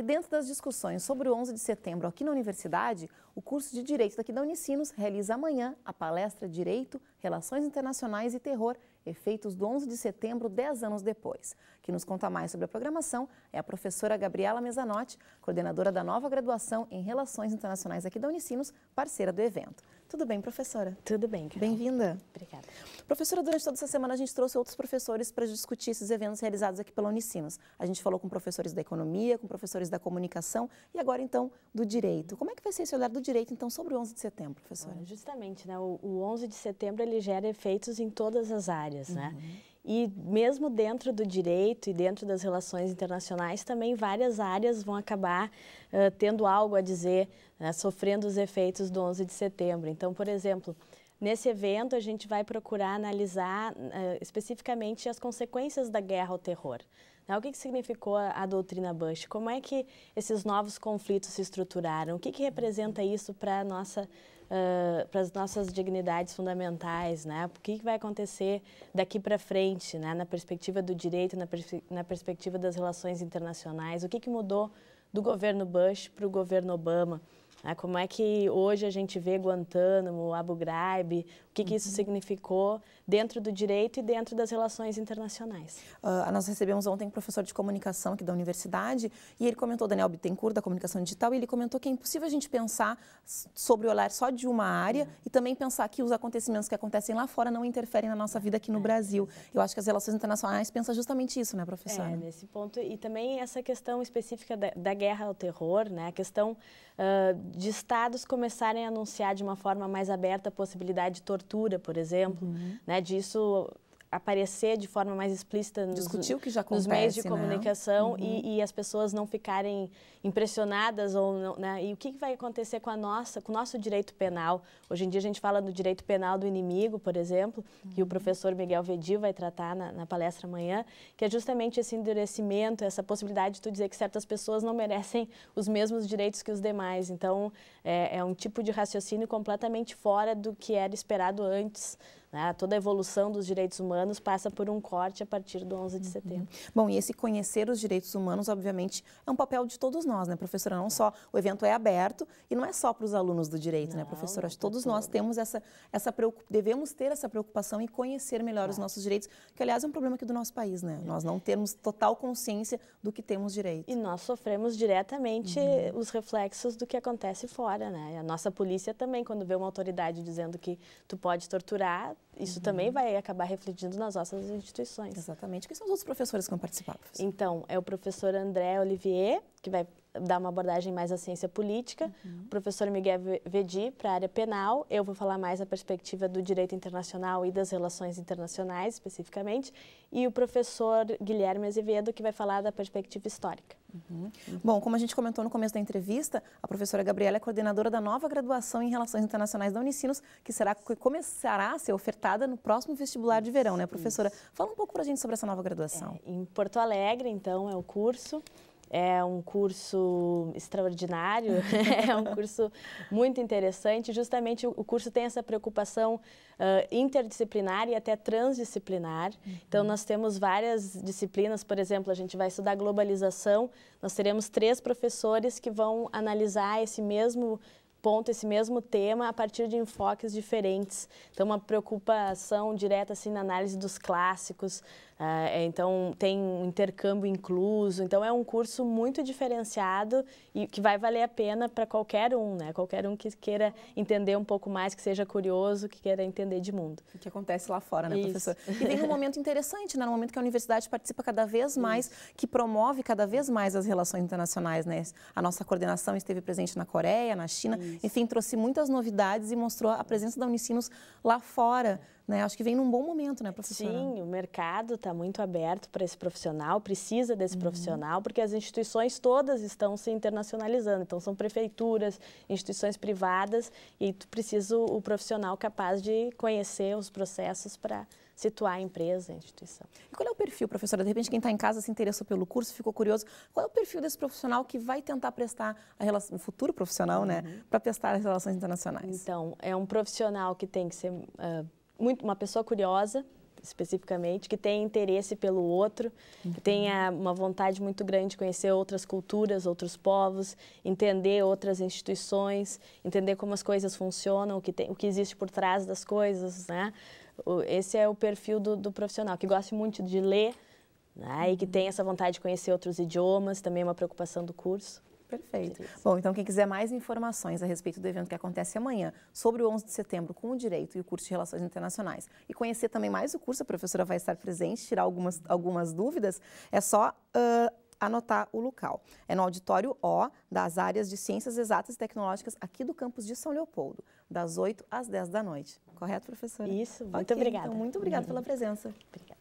E dentro das discussões sobre o 11 de setembro aqui na Universidade, o curso de Direito daqui da Unicinos realiza amanhã a palestra Direito, Relações Internacionais e Terror, efeitos do 11 de setembro, 10 anos depois. Que nos conta mais sobre a programação é a professora Gabriela Mezanotti, coordenadora da nova graduação em Relações Internacionais aqui da Unicinos, parceira do evento. Tudo bem, professora? Tudo bem, Bem-vinda. Obrigada. Professora, durante toda essa semana a gente trouxe outros professores para discutir esses eventos realizados aqui pela Unicinos. A gente falou com professores da economia, com professores da comunicação e agora, então, do direito. Como é que vai ser esse olhar do direito, então, sobre o 11 de setembro, professora? Justamente, né? O, o 11 de setembro, ele gera efeitos em todas as áreas, né? uhum. né? E mesmo dentro do direito e dentro das relações internacionais, também várias áreas vão acabar uh, tendo algo a dizer, né, sofrendo os efeitos do 11 de setembro. Então, por exemplo, nesse evento a gente vai procurar analisar uh, especificamente as consequências da guerra ao terror. Né? O que, que significou a, a, doutrina Bush? Como é que esses novos conflitos se estruturaram? O que, que representa isso para nossa Uh, para as nossas dignidades fundamentais, né? O que, que vai acontecer daqui para frente, né? Na perspectiva do direito, na, pers na perspectiva das relações internacionais, o que, que mudou do governo Bush para o governo Obama? Né, como é que hoje a gente vê Guantánamo, Abu Ghraib, o que, que isso uhum. significou dentro do direito e dentro das relações internacionais? Uh, nós recebemos ontem um professor de comunicação aqui da universidade e ele comentou, Daniel Bittencourt, da comunicação digital, e ele comentou que é impossível a gente pensar sobre o olhar só de uma área uhum. e também pensar que os acontecimentos que acontecem lá fora não interferem na nossa vida aqui no é, Brasil. Exatamente. Eu acho que as relações internacionais pensam justamente isso, né, professora? É, nesse ponto. E também essa questão específica da, da guerra ao terror, né, a questão uh, de estados começarem a anunciar de uma forma mais aberta a possibilidade de tortura leitura, por exemplo, uhum. né? Disso aparecer de forma mais explícita nos, acontece, nos meios de né? comunicação uhum. e, e, as pessoas não ficarem impressionadas ou não, né? E o que, vai acontecer com a nossa, com o nosso direito penal? Hoje em dia a gente fala do direito penal do inimigo, por exemplo, uhum. que o uhum. professor Miguel Vedil vai tratar na, na, palestra amanhã, que é justamente esse endurecimento, essa possibilidade de tu dizer que certas pessoas não merecem os mesmos direitos que os demais. Então é, é um tipo de raciocínio completamente fora do que era esperado antes né? Toda a evolução dos direitos humanos passa por um corte a partir do 11 de uhum. setembro. Uhum. Bom, e esse conhecer os direitos humanos, obviamente, é um papel de todos nós, né, professora? Não só o evento é aberto e não é só para os alunos do direito, né, não, né, professora? Acho que todos nós temos essa, essa preocupação, devemos ter essa preocupação e conhecer melhor os nossos direitos, que aliás é um problema aqui do nosso país, né? É. Nós não temos total consciência do que temos direito. E nós sofremos diretamente uhum. os reflexos do que acontece fora, né? a nossa polícia também, quando vê uma autoridade dizendo que tu pode torturar, isso uhum. também vai acabar refletindo nas nossas instituições. Exatamente. Quem são os outros professores que vão participar? Professor? Então, é o professor André Olivier, que vai dar uma abordagem mais à ciência política, uhum. o professor Miguel Vedi para a área penal, eu vou falar mais a perspectiva do direito internacional e das relações internacionais especificamente, e o professor Guilherme Azevedo que vai falar da perspectiva histórica. Uhum. Bom, como a gente comentou no começo da entrevista, a professora Gabriela é coordenadora da nova graduação em Relações Internacionais da Unicinos, que será que começará a ser ofertada no próximo vestibular de verão, né, professora? Isso. Fala um pouco para a gente sobre essa nova graduação. É, em Porto Alegre, então, é o curso. É um curso extraordinário, é um curso muito interessante. Justamente o curso tem essa preocupação uh, interdisciplinar e até transdisciplinar. Uhum. Então, nós temos várias disciplinas, por exemplo, a gente vai estudar globalização, nós teremos três professores que vão analisar esse mesmo ponto esse mesmo tema a partir de enfoques diferentes. Então, uma preocupação direta assim na análise dos clássicos. Uh, então, tem um intercâmbio incluso. Então, é um curso muito diferenciado e que vai valer a pena para qualquer um, né? Qualquer um que queira entender um pouco mais, que seja curioso, que queira entender de mundo. O que acontece lá fora, né, Isso. professor? E vem um momento interessante, né? um momento que a universidade participa cada vez mais, Isso. que promove cada vez mais as relações internacionais, né? A nossa coordenação esteve presente na Coreia, na China. Isso. Enfim, trouxe muitas novidades e mostrou a presença da Unicinos lá fora. Né? Acho que vem num bom momento, né, professora? Sim, o mercado está muito aberto para esse profissional, precisa desse uhum. profissional, porque as instituições todas estão se internacionalizando. Então, são prefeituras, instituições privadas, e tu precisa o profissional capaz de conhecer os processos para situar a empresa, a instituição. E qual é o perfil, professora? De repente, quem está em casa se interessou pelo curso, ficou curioso. Qual é o perfil desse profissional que vai tentar prestar a relação, futuro profissional, né, uhum. né, para prestar as relações internacionais? Então, é um profissional que tem que ser uh, muito uma pessoa curiosa, especificamente, que tem interesse pelo outro, uhum. que tenha uma vontade muito grande de conhecer outras culturas, outros povos, entender outras instituições, entender como as coisas funcionam, o que, tem, o que existe por trás das coisas, né? esse é o perfil do, do profissional, que gosta muito de ler né, e que tem essa vontade de conhecer outros idiomas, também é uma preocupação do curso. Perfeito. Bom, então quem quiser mais informações a respeito do evento que acontece amanhã, sobre o 11 de setembro com o Direito e o curso de Relações Internacionais, e conhecer também mais o curso, a professora vai estar presente, tirar algumas, algumas dúvidas, é só uh, anotar o local. É no auditório O das áreas de Ciências Exatas e Tecnológicas aqui do campus de São Leopoldo, das 8 às 10 da noite. Correto, professora? Isso, muito okay, então, obrigada. Então, muito obrigada pela presença. Obrigada.